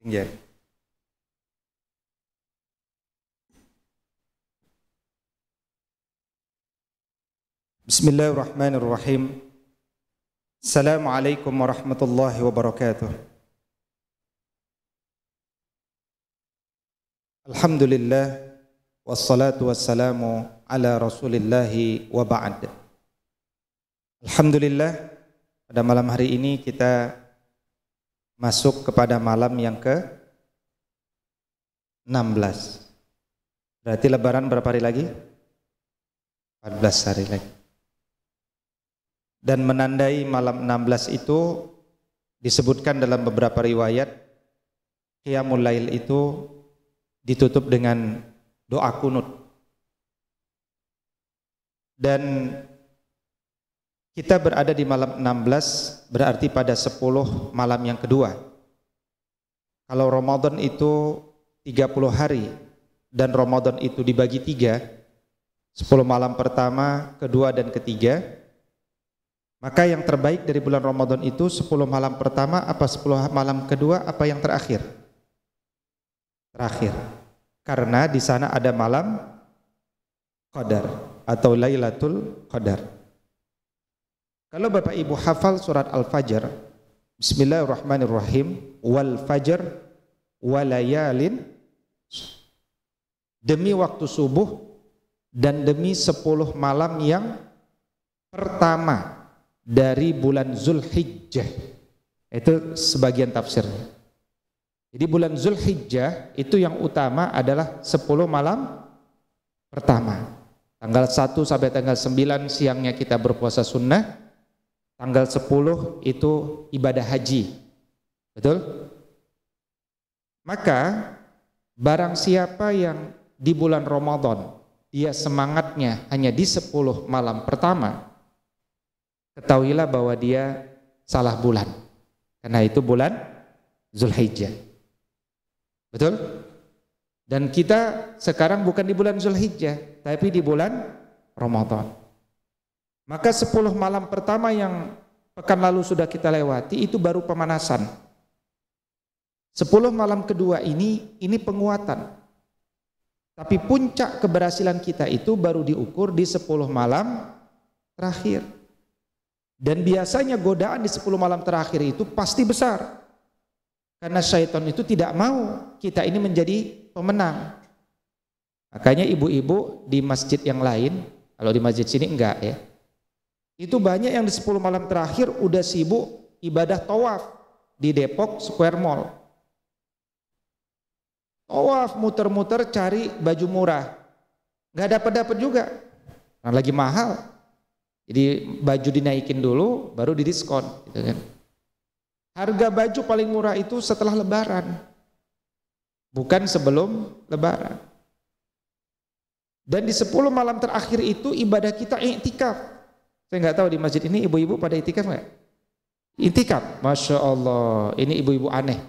Ya. Bismillahirrahmanirrahim. Assalamualaikum warahmatullahi wabarakatuh. Alhamdulillah wassalatu wassalamu ala Rasulillahi wa ba'd. Alhamdulillah pada malam hari ini kita masuk kepada malam yang ke 16. Berarti lebaran berapa hari lagi? 14 hari lagi. Dan menandai malam 16 itu disebutkan dalam beberapa riwayat Qiyamul Lail itu ditutup dengan doa kunut. Dan kita berada di malam 16 berarti pada 10 malam yang kedua. Kalau Ramadan itu 30 hari dan Ramadan itu dibagi tiga, 10 malam pertama, kedua dan ketiga, maka yang terbaik dari bulan Ramadan itu 10 malam pertama apa 10 malam kedua apa yang terakhir? Terakhir. Karena di sana ada malam qadar atau Lailatul Qadar. Kalau Bapak Ibu hafal surat Al-Fajr, Bismillahirrahmanirrahim, wal fajr walayalin demi waktu subuh dan demi sepuluh malam yang pertama dari bulan Zulhijjah. Itu sebagian tafsirnya. Jadi bulan Zulhijjah itu yang utama adalah sepuluh malam pertama. Tanggal 1 sampai tanggal 9 siangnya kita berpuasa sunnah, tanggal 10 itu ibadah haji. Betul? Maka barang siapa yang di bulan Ramadan dia semangatnya hanya di 10 malam pertama, ketahuilah bahwa dia salah bulan. Karena itu bulan Zulhijjah. Betul? Dan kita sekarang bukan di bulan Zulhijjah, tapi di bulan Ramadan. Maka 10 malam pertama yang pekan lalu sudah kita lewati itu baru pemanasan. 10 malam kedua ini ini penguatan. Tapi puncak keberhasilan kita itu baru diukur di 10 malam terakhir. Dan biasanya godaan di 10 malam terakhir itu pasti besar. Karena syaitan itu tidak mau kita ini menjadi pemenang. Makanya ibu-ibu di masjid yang lain, kalau di masjid sini enggak ya itu banyak yang di 10 malam terakhir udah sibuk ibadah tawaf di Depok Square Mall. Tawaf muter-muter cari baju murah. Gak dapat-dapat juga. Nah, lagi mahal. Jadi baju dinaikin dulu baru didiskon gitu kan. Harga baju paling murah itu setelah lebaran. Bukan sebelum lebaran. Dan di 10 malam terakhir itu ibadah kita iktikaf. Saya nggak tahu di masjid ini ibu-ibu pada itikaf nggak? Itikaf, masya Allah. Ini ibu-ibu aneh.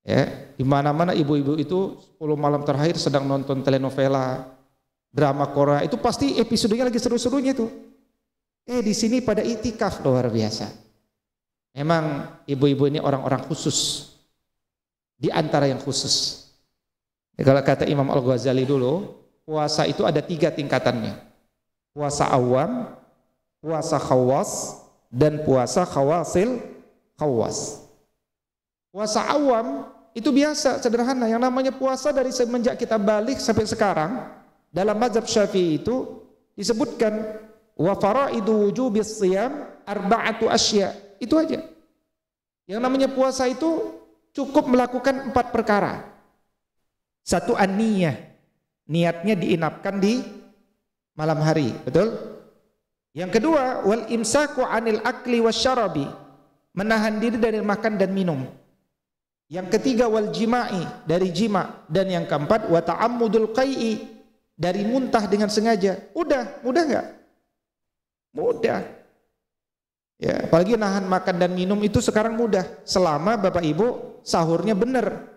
Ya, di mana-mana ibu-ibu itu 10 malam terakhir sedang nonton telenovela, drama Korea, itu pasti episodenya lagi seru-serunya itu. Eh di sini pada itikaf luar biasa. Memang ibu-ibu ini orang-orang khusus. Di antara yang khusus. Ya, kalau kata Imam Al-Ghazali dulu, puasa itu ada tiga tingkatannya. Puasa awam, puasa khawas dan puasa khawasil khawas. Puasa awam itu biasa, sederhana. Yang namanya puasa dari semenjak kita balik sampai sekarang, dalam mazhab syafi'i itu disebutkan wa faraidu wujubis siyam arba'atu asya. Itu aja. Yang namanya puasa itu cukup melakukan empat perkara. Satu aniyah, niatnya diinapkan di malam hari, betul? Yang kedua, wal imsaku anil akli wasyarabi, menahan diri dari makan dan minum. Yang ketiga wal jima'i, dari jima dan yang keempat wa ta'ammudul qai'i, dari muntah dengan sengaja. Udah, mudah enggak? Mudah. Ya, apalagi nahan makan dan minum itu sekarang mudah selama Bapak Ibu sahurnya benar.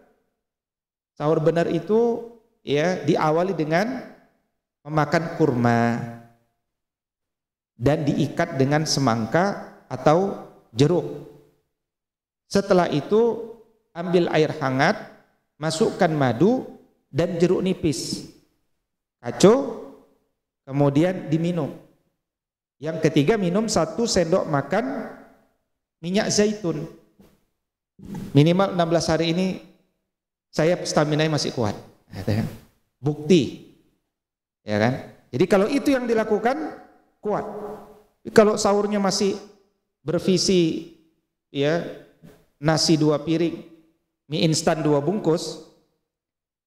Sahur benar itu ya diawali dengan memakan kurma dan diikat dengan semangka atau jeruk. Setelah itu ambil air hangat, masukkan madu dan jeruk nipis. Kacau, kemudian diminum. Yang ketiga minum satu sendok makan minyak zaitun. Minimal 16 hari ini saya stamina masih kuat. Bukti. Ya kan? Jadi kalau itu yang dilakukan kuat. Kalau sahurnya masih bervisi ya nasi dua piring, mie instan dua bungkus,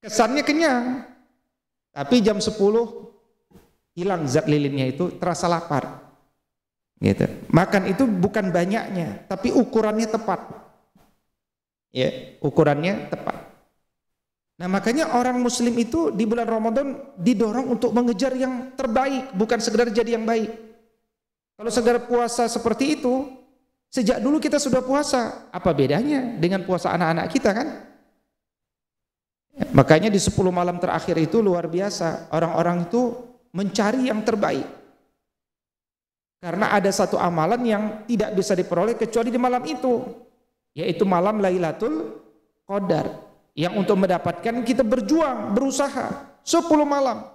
kesannya kenyang. Tapi jam 10 hilang zat lilinnya itu terasa lapar. Gitu. Makan itu bukan banyaknya, tapi ukurannya tepat. Ya, ukurannya tepat. Nah makanya orang muslim itu di bulan Ramadan didorong untuk mengejar yang terbaik, bukan sekedar jadi yang baik. Kalau sekedar puasa seperti itu, sejak dulu kita sudah puasa, apa bedanya dengan puasa anak-anak kita kan? makanya di 10 malam terakhir itu luar biasa, orang-orang itu mencari yang terbaik. Karena ada satu amalan yang tidak bisa diperoleh kecuali di malam itu, yaitu malam Lailatul Qadar. Yang untuk mendapatkan kita berjuang, berusaha sepuluh malam.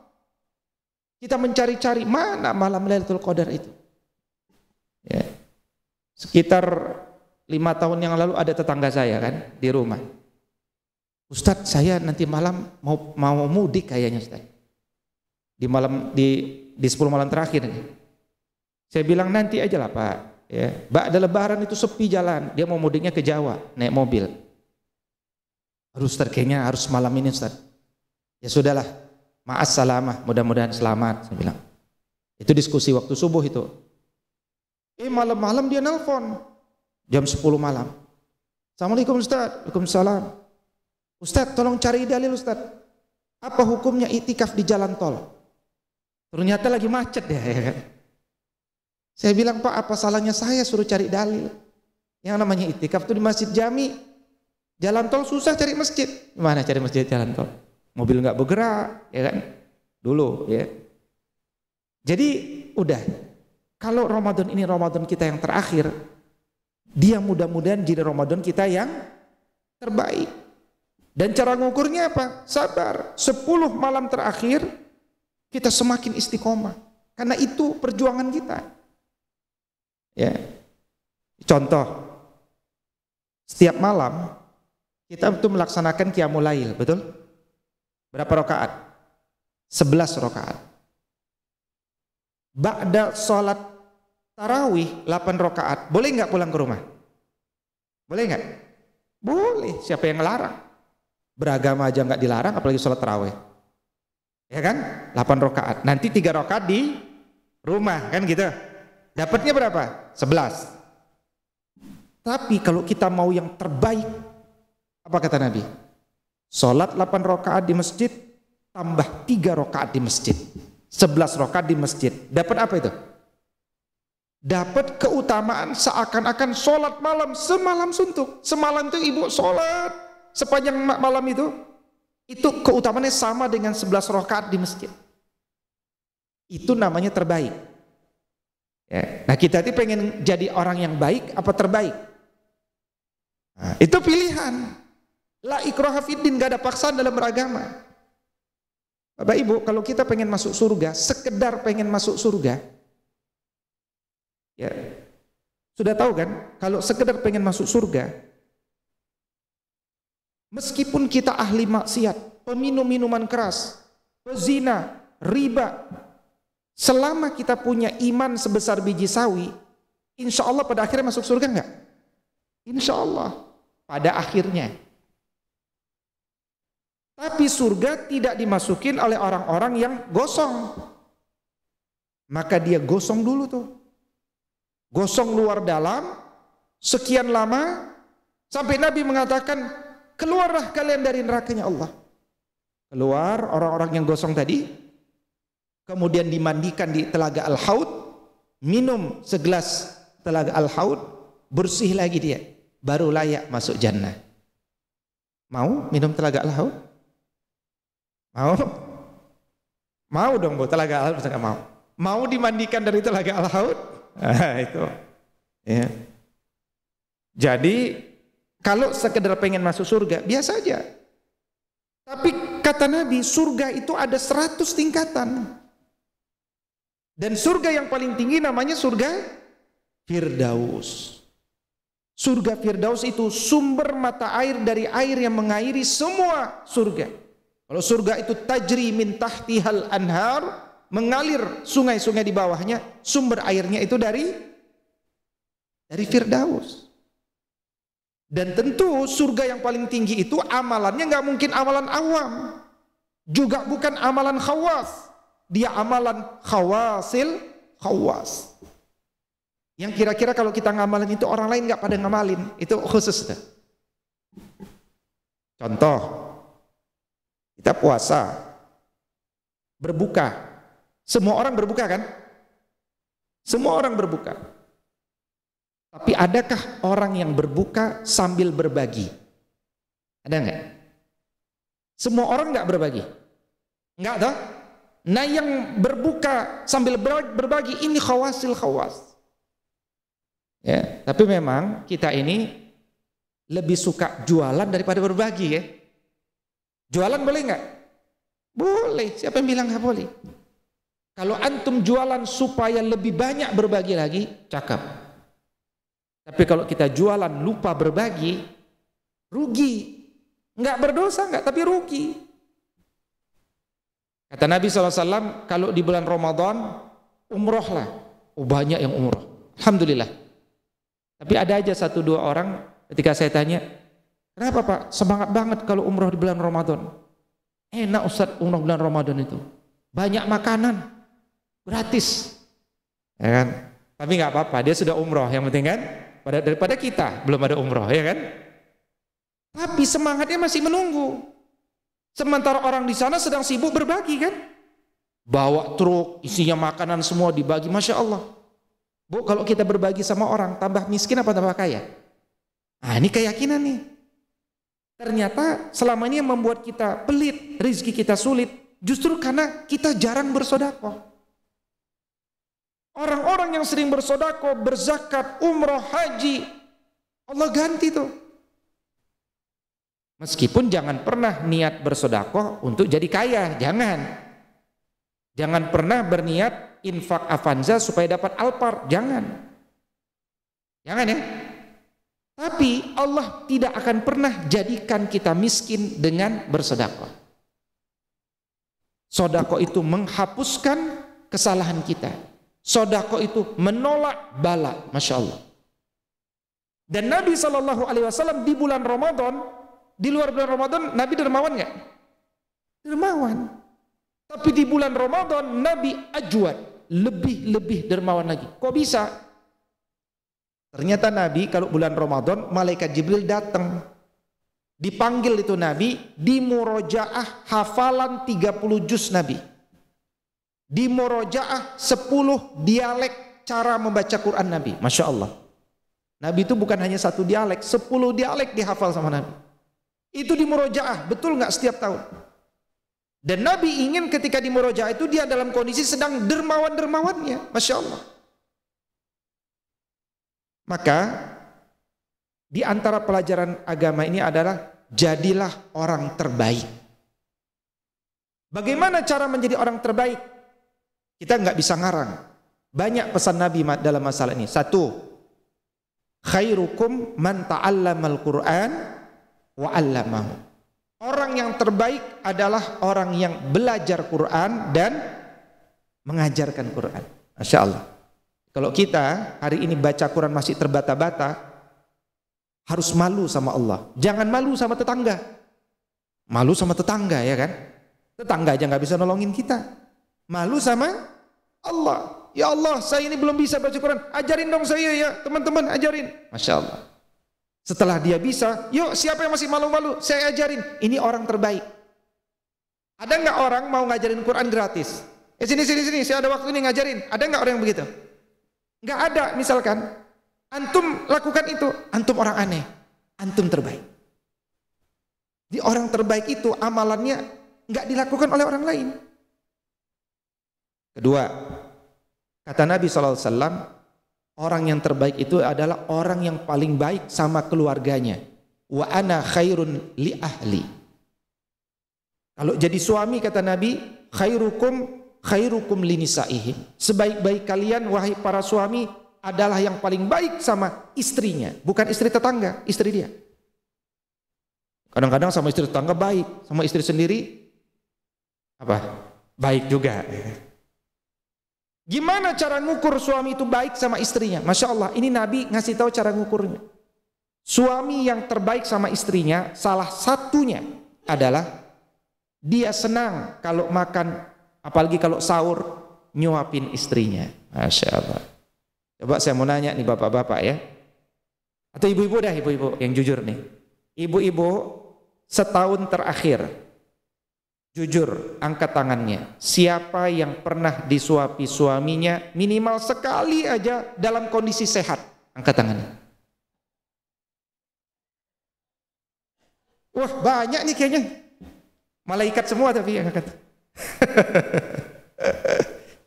Kita mencari-cari mana malam Lailatul Qadar itu. Ya. Sekitar lima tahun yang lalu ada tetangga saya kan di rumah. Ustadz saya nanti malam mau mau mudik kayaknya Ustaz. Di malam di di 10 malam terakhir. ini. Saya bilang nanti aja lah Pak. Ya. Bak ada lebaran itu sepi jalan. Dia mau mudiknya ke Jawa naik mobil. Harus terkenya harus malam ini Ustaz. Ya sudahlah, maaf salamah, mudah-mudahan selamat. Saya bilang. Itu diskusi waktu subuh itu. Eh malam-malam dia nelpon. Jam 10 malam. Assalamualaikum Ustaz. Waalaikumsalam. Ustaz tolong cari dalil Ustaz. Apa hukumnya itikaf di jalan tol? Ternyata lagi macet ya. ya Saya bilang Pak apa salahnya saya suruh cari dalil? Yang namanya itikaf itu di masjid jami Jalan tol susah cari masjid. Mana cari masjid jalan tol? Mobil nggak bergerak, ya kan? Dulu, ya. Jadi udah. Kalau Ramadan ini Ramadan kita yang terakhir, dia mudah-mudahan jadi Ramadan kita yang terbaik. Dan cara ngukurnya apa? Sabar. 10 malam terakhir kita semakin istiqomah. Karena itu perjuangan kita. Ya. Contoh, setiap malam kita itu melaksanakan qiyamul lail, betul? Berapa rakaat? 11 rakaat. Ba'da sholat tarawih 8 rakaat. Boleh nggak pulang ke rumah? Boleh nggak? Boleh, siapa yang ngelarang? Beragama aja nggak dilarang apalagi sholat tarawih. Ya kan? 8 rakaat. Nanti tiga rakaat di rumah, kan gitu. Dapatnya berapa? sebelas Tapi kalau kita mau yang terbaik, apa kata Nabi? solat 8 rakaat di masjid tambah 3 rakaat di masjid. 11 rakaat di masjid. Dapat apa itu? Dapat keutamaan seakan-akan sholat malam semalam suntuk. Semalam itu ibu sholat sepanjang malam itu. Itu keutamaannya sama dengan 11 rakaat di masjid. Itu namanya terbaik. Ya. Nah kita itu pengen jadi orang yang baik apa terbaik? Nah, itu pilihan. La ikroha fiddin, gak ada paksaan dalam beragama. Bapak Ibu, kalau kita pengen masuk surga, sekedar pengen masuk surga, ya sudah tahu kan, kalau sekedar pengen masuk surga, meskipun kita ahli maksiat, peminum minuman keras, pezina, riba, selama kita punya iman sebesar biji sawi, insya Allah pada akhirnya masuk surga enggak? Insya Allah pada akhirnya. Tapi surga tidak dimasukin oleh orang-orang yang gosong. Maka dia gosong dulu tuh. Gosong luar dalam, sekian lama, sampai Nabi mengatakan, keluarlah kalian dari nerakanya Allah. Keluar orang-orang yang gosong tadi, kemudian dimandikan di telaga Al-Haud, minum segelas telaga Al-Haud, bersih lagi dia, baru layak masuk jannah. Mau minum telaga Al-Haud? Mau? Mau dong bu, telaga al nggak mau. Mau dimandikan dari telaga al haud? Ah, itu. Ya. Jadi kalau sekedar pengen masuk surga, biasa aja. Tapi kata Nabi, surga itu ada 100 tingkatan. Dan surga yang paling tinggi namanya surga Firdaus. Surga Firdaus itu sumber mata air dari air yang mengairi semua surga. Kalau surga itu tajri min tahtihal anhar, mengalir sungai-sungai di bawahnya, sumber airnya itu dari dari Firdaus. Dan tentu surga yang paling tinggi itu amalannya nggak mungkin amalan awam. Juga bukan amalan khawas. Dia amalan khawasil khawas. Yang kira-kira kalau kita ngamalin itu orang lain nggak pada ngamalin. Itu khusus. deh Contoh, kita puasa, berbuka. Semua orang berbuka kan? Semua orang berbuka. Tapi adakah orang yang berbuka sambil berbagi? Ada nggak? Semua orang nggak berbagi? Nggak toh? Nah yang berbuka sambil berbagi ini khawasil khawas. Ya, tapi memang kita ini lebih suka jualan daripada berbagi ya. Jualan boleh nggak? Boleh. Siapa yang bilang nggak boleh? Kalau antum jualan supaya lebih banyak berbagi lagi, cakap. Tapi kalau kita jualan lupa berbagi, rugi. Nggak berdosa nggak, tapi rugi. Kata Nabi SAW, kalau di bulan Ramadan, umrohlah. Oh banyak yang umroh. Alhamdulillah. Tapi ada aja satu dua orang ketika saya tanya, Kenapa Pak? Semangat banget kalau umroh di bulan Ramadan. Enak Ustaz umroh bulan Ramadan itu. Banyak makanan. Gratis. Ya kan? Tapi nggak apa-apa, dia sudah umroh yang penting kan? Pada, daripada kita belum ada umroh ya kan? Tapi semangatnya masih menunggu. Sementara orang di sana sedang sibuk berbagi kan? Bawa truk, isinya makanan semua dibagi, Masya Allah. Bu, kalau kita berbagi sama orang, tambah miskin apa tambah kaya? Nah, ini keyakinan nih. Ternyata selama ini yang membuat kita pelit, rezeki kita sulit, justru karena kita jarang bersodako. Orang-orang yang sering bersodako, berzakat, umroh, haji, Allah ganti tuh. Meskipun jangan pernah niat bersodako untuk jadi kaya, jangan. Jangan pernah berniat infak Avanza supaya dapat Alphard, jangan. Jangan ya. Tapi Allah tidak akan pernah jadikan kita miskin dengan bersedekah. Sodako itu menghapuskan kesalahan kita. Sodako itu menolak bala, masya Allah. Dan Nabi Shallallahu Alaihi Wasallam di bulan Ramadan, di luar bulan Ramadan, Nabi dermawan nggak? Dermawan. Tapi di bulan Ramadan Nabi ajwad lebih-lebih dermawan lagi. Kok bisa? Ternyata Nabi kalau bulan Ramadan malaikat Jibril datang. Dipanggil itu Nabi di murojaah hafalan 30 juz Nabi. Di murojaah 10 dialek cara membaca Quran Nabi. Masya Allah. Nabi itu bukan hanya satu dialek, 10 dialek dihafal sama Nabi. Itu di murojaah, betul nggak setiap tahun? Dan Nabi ingin ketika di murojaah itu dia dalam kondisi sedang dermawan-dermawannya. Masya Allah. Maka di antara pelajaran agama ini adalah jadilah orang terbaik. Bagaimana cara menjadi orang terbaik? Kita nggak bisa ngarang. Banyak pesan Nabi dalam masalah ini. Satu, khairukum man ta'allamal Qur'an wa 'allamahu. Orang yang terbaik adalah orang yang belajar Quran dan mengajarkan Quran. Masya Allah. Kalau kita hari ini baca Quran masih terbata-bata, harus malu sama Allah. Jangan malu sama tetangga. Malu sama tetangga ya kan? Tetangga aja nggak bisa nolongin kita. Malu sama Allah. Ya Allah, saya ini belum bisa baca Quran. Ajarin dong saya ya, teman-teman, ajarin. Masya Allah. Setelah dia bisa, yuk siapa yang masih malu-malu? Saya ajarin. Ini orang terbaik. Ada nggak orang mau ngajarin Quran gratis? Eh sini sini sini, saya ada waktu ini ngajarin. Ada nggak orang yang begitu? Nggak ada misalkan. Antum lakukan itu, antum orang aneh. Antum terbaik. Di orang terbaik itu amalannya nggak dilakukan oleh orang lain. Kedua, kata Nabi SAW, orang yang terbaik itu adalah orang yang paling baik sama keluarganya. Wa ana khairun li ahli. Kalau jadi suami kata Nabi, khairukum khairukum linisaihim. Sebaik-baik kalian wahai para suami adalah yang paling baik sama istrinya, bukan istri tetangga, istri dia. Kadang-kadang sama istri tetangga baik, sama istri sendiri apa? Baik juga. Gimana cara ngukur suami itu baik sama istrinya? Masya Allah, ini Nabi ngasih tahu cara ngukurnya. Suami yang terbaik sama istrinya salah satunya adalah dia senang kalau makan Apalagi kalau sahur nyuapin istrinya. Masya Allah. Coba saya mau nanya nih bapak-bapak ya. Atau ibu-ibu dah ibu-ibu yang jujur nih. Ibu-ibu setahun terakhir jujur angkat tangannya. Siapa yang pernah disuapi suaminya minimal sekali aja dalam kondisi sehat? Angkat tangannya. Wah banyak nih kayaknya. Malaikat semua tapi yang angkat.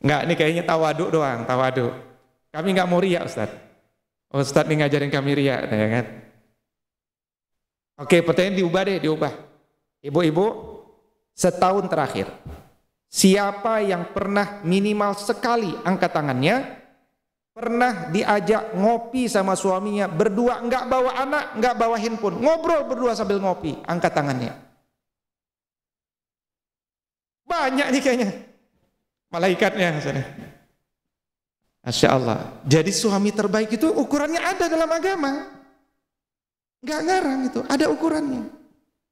Enggak, ini kayaknya tawaduk doang, tawaduk. Kami enggak mau riak, Ustaz. Oh, Ustaz ini ngajarin kami riak, ya kan? Oke, pertanyaan diubah deh, diubah. Ibu-ibu, setahun terakhir, siapa yang pernah minimal sekali angkat tangannya, pernah diajak ngopi sama suaminya, berdua, enggak bawa anak, enggak bawa handphone, ngobrol berdua sambil ngopi, angkat tangannya banyak nih kayaknya malaikatnya misalnya. Masya Allah. Jadi suami terbaik itu ukurannya ada dalam agama. Gak ngarang itu, ada ukurannya.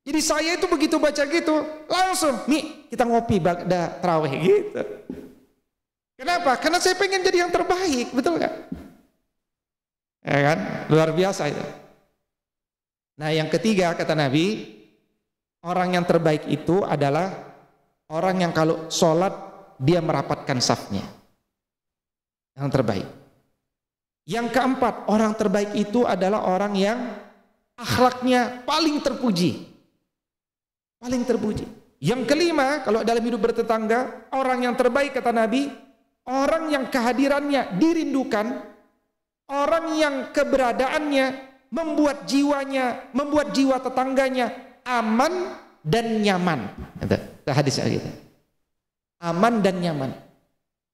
Jadi saya itu begitu baca gitu, langsung, nih kita ngopi bagda terawih gitu. Kenapa? Karena saya pengen jadi yang terbaik, betul gak? Ya kan? Luar biasa itu. Nah yang ketiga kata Nabi, orang yang terbaik itu adalah Orang yang kalau sholat dia merapatkan safnya. Yang terbaik. Yang keempat, orang terbaik itu adalah orang yang akhlaknya paling terpuji. Paling terpuji. Yang kelima, kalau dalam hidup bertetangga, orang yang terbaik kata Nabi, orang yang kehadirannya dirindukan, orang yang keberadaannya membuat jiwanya, membuat jiwa tetangganya aman dan nyaman hadis kita. Aman dan nyaman.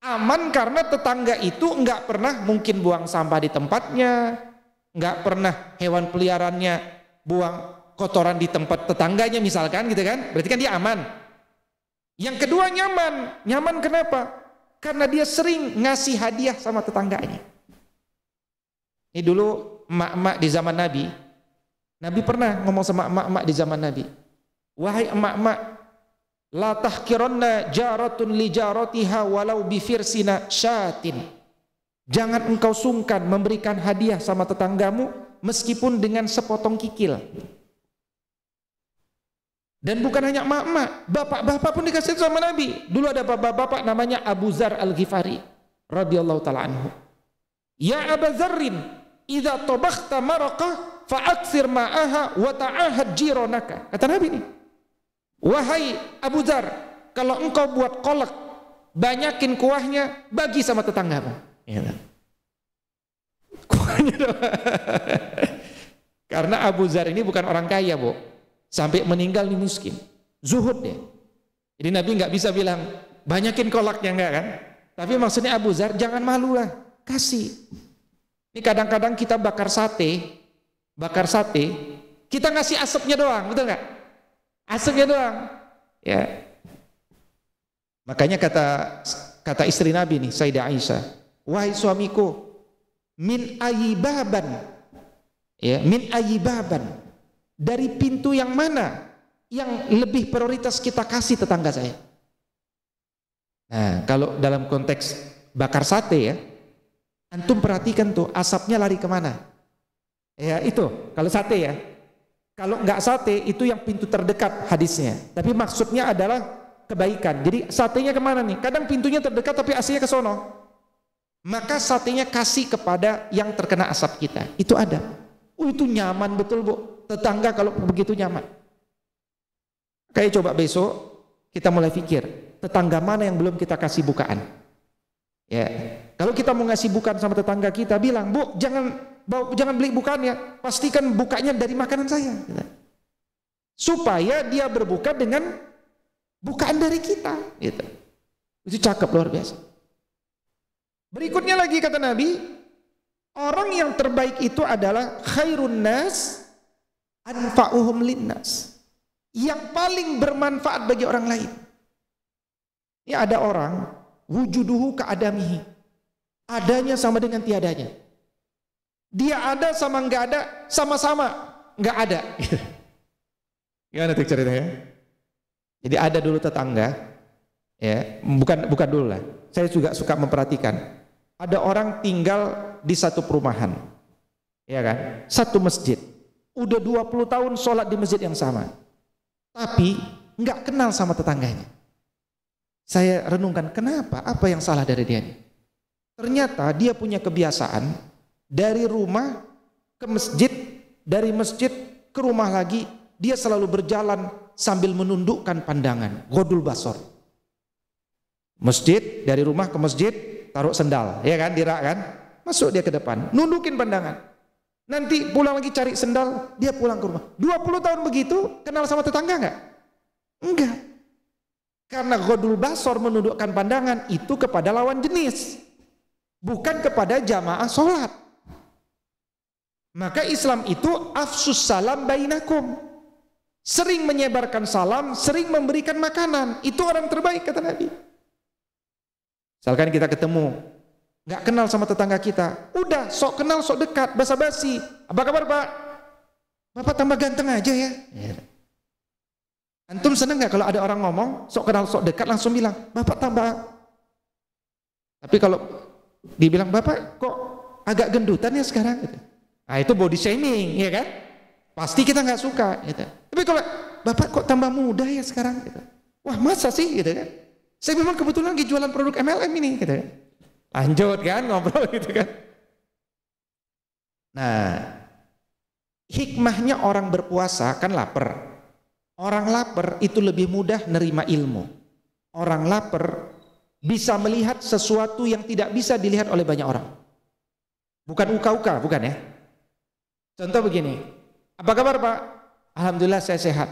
Aman karena tetangga itu nggak pernah mungkin buang sampah di tempatnya, nggak pernah hewan peliharannya buang kotoran di tempat tetangganya misalkan gitu kan. Berarti kan dia aman. Yang kedua nyaman. Nyaman kenapa? Karena dia sering ngasih hadiah sama tetangganya. Ini dulu emak-emak di zaman Nabi. Nabi pernah ngomong sama emak-emak di zaman Nabi. Wahai emak-emak, La tahkiranna jaratun li jaratiha walau bifirsina syatin. Jangan engkau sungkan memberikan hadiah sama tetanggamu meskipun dengan sepotong kikil. Dan bukan hanya emak-emak, bapak-bapak pun dikasih sama Nabi. Dulu ada bapak-bapak namanya Abu Zar Al-Ghifari radhiyallahu taala anhu. Ya Abu Zarrin, idza tabakhta maraqah fa'aksir ma'aha wa ta'ahad jironaka. Kata Nabi nih. Wahai Abu Dhar, kalau engkau buat kolak, banyakin kuahnya, bagi sama tetangga. Ya. Kuahnya Karena Abu Zar ini bukan orang kaya, Bu. Sampai meninggal di miskin. Zuhud deh. Jadi Nabi nggak bisa bilang, banyakin kolaknya enggak kan? Tapi maksudnya Abu Zar jangan malu lah. Kasih. Ini kadang-kadang kita bakar sate, bakar sate, kita ngasih asapnya doang, betul nggak? Asapnya doang. Ya. Makanya kata kata istri Nabi nih, Sayyidah Aisyah, "Wahai suamiku, min ayibaban." Ya, min ayibaban. Dari pintu yang mana yang lebih prioritas kita kasih tetangga saya? Nah, kalau dalam konteks bakar sate ya, antum perhatikan tuh asapnya lari kemana? Ya itu, kalau sate ya, kalau nggak sate itu yang pintu terdekat hadisnya. Tapi maksudnya adalah kebaikan. Jadi satenya kemana nih? Kadang pintunya terdekat tapi aslinya ke sono. Maka satenya kasih kepada yang terkena asap kita. Itu ada. Oh itu nyaman betul bu. Tetangga kalau begitu nyaman. Kayak coba besok kita mulai pikir tetangga mana yang belum kita kasih bukaan. Ya, kalau kita mau ngasih bukaan sama tetangga kita bilang bu jangan jangan beli bukannya pastikan bukanya dari makanan saya. Gitu. Supaya dia berbuka dengan bukaan dari kita. Gitu. Itu cakep luar biasa. Berikutnya lagi kata Nabi, orang yang terbaik itu adalah khairun nas anfa'uhum linnas. Yang paling bermanfaat bagi orang lain. Ini ada orang wujuduhu keadamihi. Adanya sama dengan tiadanya. Dia ada sama nggak ada, sama-sama nggak ada. Gimana nanti ceritanya? Jadi ada dulu tetangga, ya bukan bukan dulu lah. Saya juga suka memperhatikan. Ada orang tinggal di satu perumahan, ya kan? Satu masjid. Udah 20 tahun sholat di masjid yang sama. Tapi nggak kenal sama tetangganya. Saya renungkan, kenapa? Apa yang salah dari dia? Ternyata dia punya kebiasaan dari rumah ke masjid, dari masjid ke rumah lagi, dia selalu berjalan sambil menundukkan pandangan. Godul basor. Masjid, dari rumah ke masjid, taruh sendal, ya kan, dirak kan. Masuk dia ke depan, nundukin pandangan. Nanti pulang lagi cari sendal, dia pulang ke rumah. 20 tahun begitu, kenal sama tetangga nggak? Enggak. Karena godul basor menundukkan pandangan itu kepada lawan jenis. Bukan kepada jamaah sholat. Maka Islam itu afsus salam bainakum. Sering menyebarkan salam, sering memberikan makanan. Itu orang terbaik kata Nabi. Misalkan kita ketemu, nggak kenal sama tetangga kita. Udah, sok kenal, sok dekat, basa-basi. Apa kabar Pak? Bapak tambah ganteng aja ya. Iya. Antum seneng nggak kalau ada orang ngomong, sok kenal, sok dekat, langsung bilang, Bapak tambah. Tapi kalau dibilang, Bapak kok agak gendutan ya sekarang? Gitu. Nah itu body shaming, ya kan? Pasti kita nggak suka. Gitu. Tapi kalau bapak kok tambah muda ya sekarang? Gitu. Wah masa sih, gitu kan? Saya memang kebetulan lagi jualan produk MLM ini, gitu kan? Lanjut kan ngobrol gitu kan? Nah, hikmahnya orang berpuasa kan lapar. Orang lapar itu lebih mudah nerima ilmu. Orang lapar bisa melihat sesuatu yang tidak bisa dilihat oleh banyak orang. Bukan uka-uka, bukan ya? Contoh begini, apa kabar Pak? Alhamdulillah saya sehat.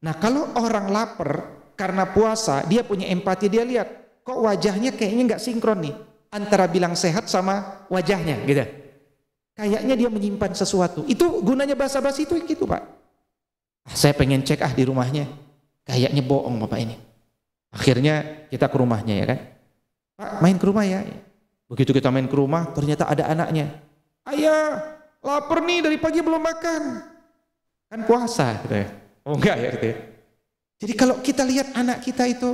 Nah kalau orang lapar karena puasa, dia punya empati, dia lihat kok wajahnya kayaknya nggak sinkron nih antara bilang sehat sama wajahnya gitu. Kayaknya dia menyimpan sesuatu. Itu gunanya basa-basi itu gitu Pak. Ah, saya pengen cek ah di rumahnya. Kayaknya bohong Bapak ini. Akhirnya kita ke rumahnya ya kan. Pak main ke rumah ya. Begitu kita main ke rumah ternyata ada anaknya. Ayah lapar nih dari pagi belum makan. Kan puasa gitu ya. Oh enggak ya gitu ya. Jadi kalau kita lihat anak kita itu,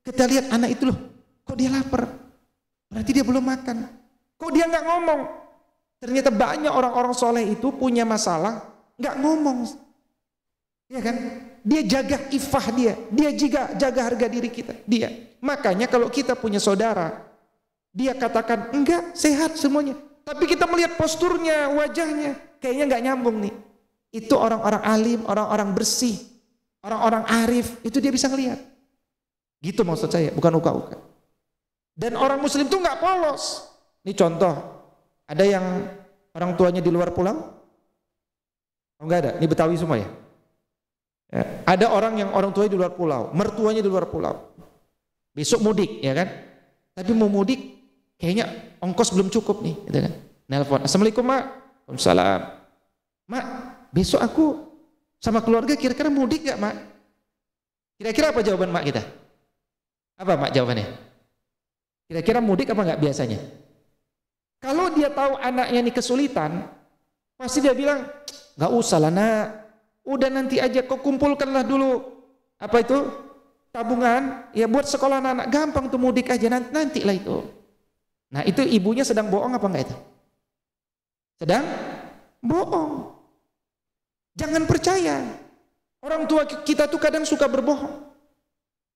kita lihat anak itu loh, kok dia lapar? Berarti dia belum makan. Kok dia nggak ngomong? Ternyata banyak orang-orang soleh itu punya masalah, nggak ngomong. Ya kan? Dia jaga ifah dia, dia jaga, jaga harga diri kita, dia. Makanya kalau kita punya saudara, dia katakan, enggak, sehat semuanya. Tapi kita melihat posturnya, wajahnya, kayaknya nggak nyambung nih. Itu orang-orang alim, orang-orang bersih, orang-orang arif, itu dia bisa ngelihat. Gitu maksud saya, bukan uka-uka. Dan orang muslim tuh nggak polos. Ini contoh, ada yang orang tuanya di luar pulang? Oh, enggak ada, ini Betawi semua ya? ya? Ada orang yang orang tuanya di luar pulau, mertuanya di luar pulau. Besok mudik, ya kan? Tapi mau mudik, kayaknya ongkos belum cukup nih gitu kan nelpon assalamualaikum mak Waalaikumsalam mak besok aku sama keluarga kira-kira mudik gak mak kira-kira apa jawaban mak kita apa mak jawabannya kira-kira mudik apa nggak biasanya kalau dia tahu anaknya ini kesulitan pasti dia bilang nggak usah lah nak udah nanti aja kok kumpulkanlah dulu apa itu tabungan ya buat sekolah anak-anak gampang tuh mudik aja nanti nanti lah itu Nah itu ibunya sedang bohong apa enggak itu? Sedang bohong. Jangan percaya. Orang tua kita tuh kadang suka berbohong.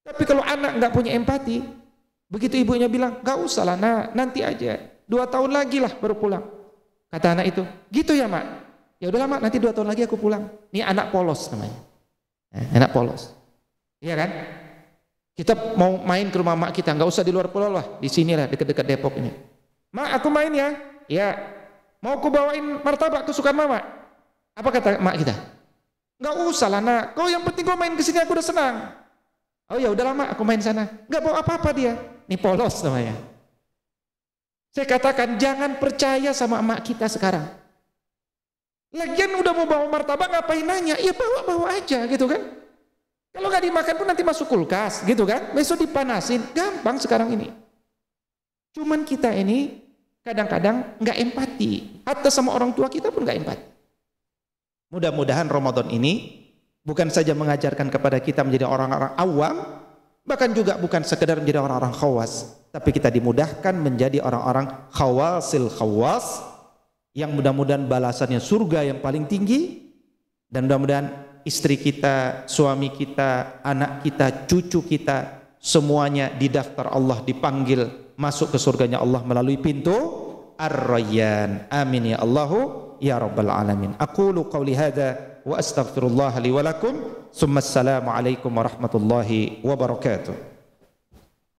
Tapi kalau anak nggak punya empati, begitu ibunya bilang, gak usah lah, nah, nanti aja. Dua tahun lagi lah baru pulang. Kata anak itu, gitu ya mak? Ya udah mak nanti dua tahun lagi aku pulang. Ini anak polos namanya. Eh, anak polos. Iya kan? Kita mau main ke rumah mak kita, nggak usah di luar pulau lah, di sini lah, dekat-dekat Depok ini. Mak, aku main ya. Ya, mau aku bawain martabak kesukaan mama. Apa kata mak kita? Nggak usah lah nak, kau yang penting kau main ke sini aku udah senang. Oh ya udah lama aku main sana. Nggak bawa apa-apa dia. Ini polos namanya. Saya katakan jangan percaya sama emak kita sekarang. Lagian udah mau bawa martabak ngapain nanya? Ya bawa-bawa aja gitu kan. Kalau nggak dimakan pun nanti masuk kulkas, gitu kan? Besok dipanasin, gampang sekarang ini. Cuman kita ini kadang-kadang nggak empati. atau sama orang tua kita pun nggak empati. Mudah-mudahan Ramadan ini bukan saja mengajarkan kepada kita menjadi orang-orang awam, bahkan juga bukan sekedar menjadi orang-orang khawas, tapi kita dimudahkan menjadi orang-orang khawasil khawas yang mudah-mudahan balasannya surga yang paling tinggi dan mudah-mudahan istri kita, suami kita, anak kita, cucu kita, semuanya didaftar Allah, dipanggil masuk ke surganya Allah melalui pintu Ar-Rayyan. Amin ya Allahu ya rabbal alamin. Aqulu qawli hadza wa astaghfirullah li wa lakum. Assalamualaikum warahmatullahi wabarakatuh.